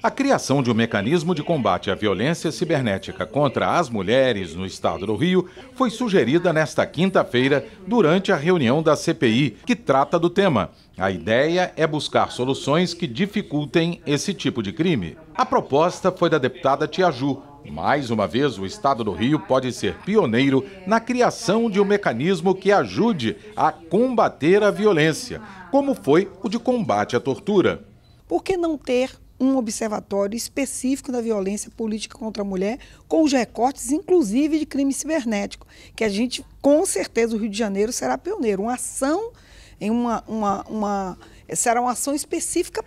A criação de um mecanismo de combate à violência cibernética contra as mulheres no estado do Rio foi sugerida nesta quinta-feira durante a reunião da CPI, que trata do tema. A ideia é buscar soluções que dificultem esse tipo de crime. A proposta foi da deputada Tiaju, mais uma vez, o Estado do Rio pode ser pioneiro na criação de um mecanismo que ajude a combater a violência, como foi o de combate à tortura. Por que não ter um observatório específico da violência política contra a mulher, com os recortes, inclusive, de crime cibernético, que a gente, com certeza, o Rio de Janeiro será pioneiro. Uma ação em uma, uma, uma será uma ação específica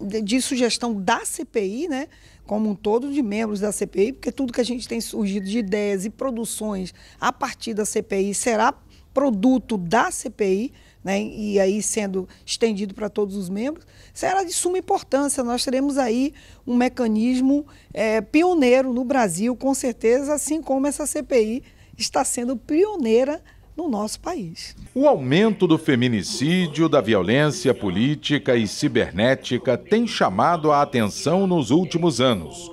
de, de sugestão da CPI, né? como um todo, de membros da CPI, porque tudo que a gente tem surgido de ideias e produções a partir da CPI será produto da CPI, né, e aí sendo estendido para todos os membros, será de suma importância. Nós teremos aí um mecanismo é, pioneiro no Brasil, com certeza, assim como essa CPI está sendo pioneira no nosso país. O aumento do feminicídio, da violência política e cibernética tem chamado a atenção nos últimos anos.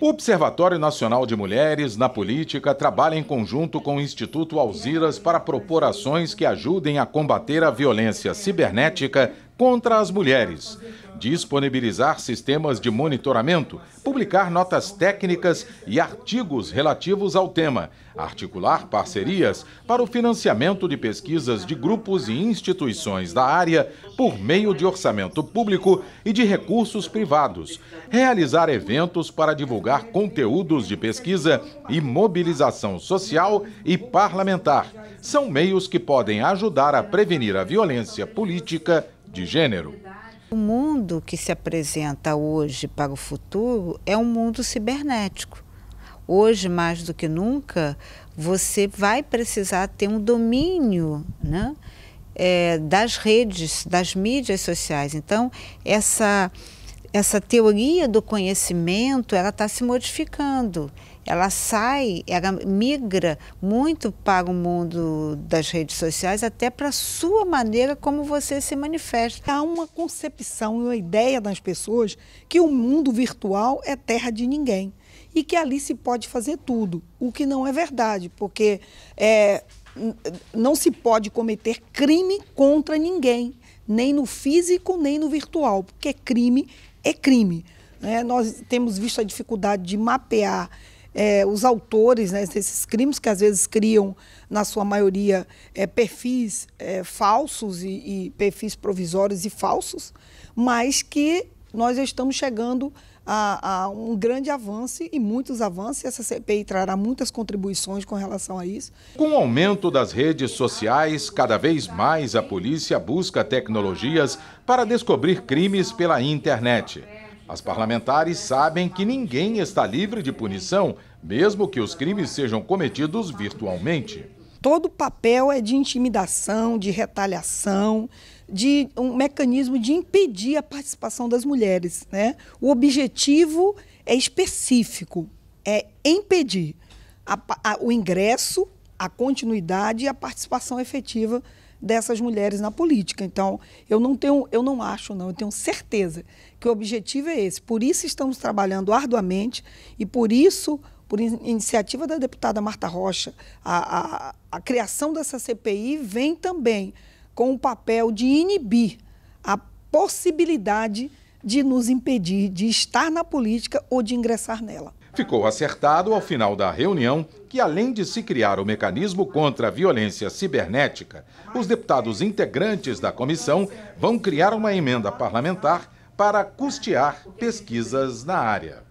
O Observatório Nacional de Mulheres na Política trabalha em conjunto com o Instituto Alziras para propor ações que ajudem a combater a violência cibernética contra as mulheres disponibilizar sistemas de monitoramento, publicar notas técnicas e artigos relativos ao tema, articular parcerias para o financiamento de pesquisas de grupos e instituições da área por meio de orçamento público e de recursos privados, realizar eventos para divulgar conteúdos de pesquisa e mobilização social e parlamentar. São meios que podem ajudar a prevenir a violência política de gênero. O mundo que se apresenta hoje para o futuro é um mundo cibernético. Hoje, mais do que nunca, você vai precisar ter um domínio né, é, das redes, das mídias sociais. Então, essa essa teoria do conhecimento ela está se modificando. Ela sai, ela migra muito para o mundo das redes sociais, até para a sua maneira como você se manifesta. Há uma concepção e uma ideia das pessoas que o mundo virtual é terra de ninguém e que ali se pode fazer tudo, o que não é verdade, porque é, não se pode cometer crime contra ninguém nem no físico, nem no virtual, porque crime é crime. Né? Nós temos visto a dificuldade de mapear é, os autores né, desses crimes, que às vezes criam, na sua maioria, é, perfis é, falsos e, e perfis provisórios e falsos, mas que nós estamos chegando a, a, um grande avanço e muitos avanços. Essa CPI trará muitas contribuições com relação a isso. Com o aumento das redes sociais, cada vez mais a polícia busca tecnologias para descobrir crimes pela internet. As parlamentares sabem que ninguém está livre de punição, mesmo que os crimes sejam cometidos virtualmente. Todo papel é de intimidação, de retaliação, de um mecanismo de impedir a participação das mulheres. Né? O objetivo é específico, é impedir a, a, o ingresso, a continuidade e a participação efetiva dessas mulheres na política. Então, eu não tenho, eu não acho, não, eu tenho certeza que o objetivo é esse. Por isso estamos trabalhando arduamente e por isso por iniciativa da deputada Marta Rocha, a, a, a criação dessa CPI vem também com o papel de inibir a possibilidade de nos impedir de estar na política ou de ingressar nela. Ficou acertado ao final da reunião que, além de se criar o mecanismo contra a violência cibernética, os deputados integrantes da comissão vão criar uma emenda parlamentar para custear pesquisas na área.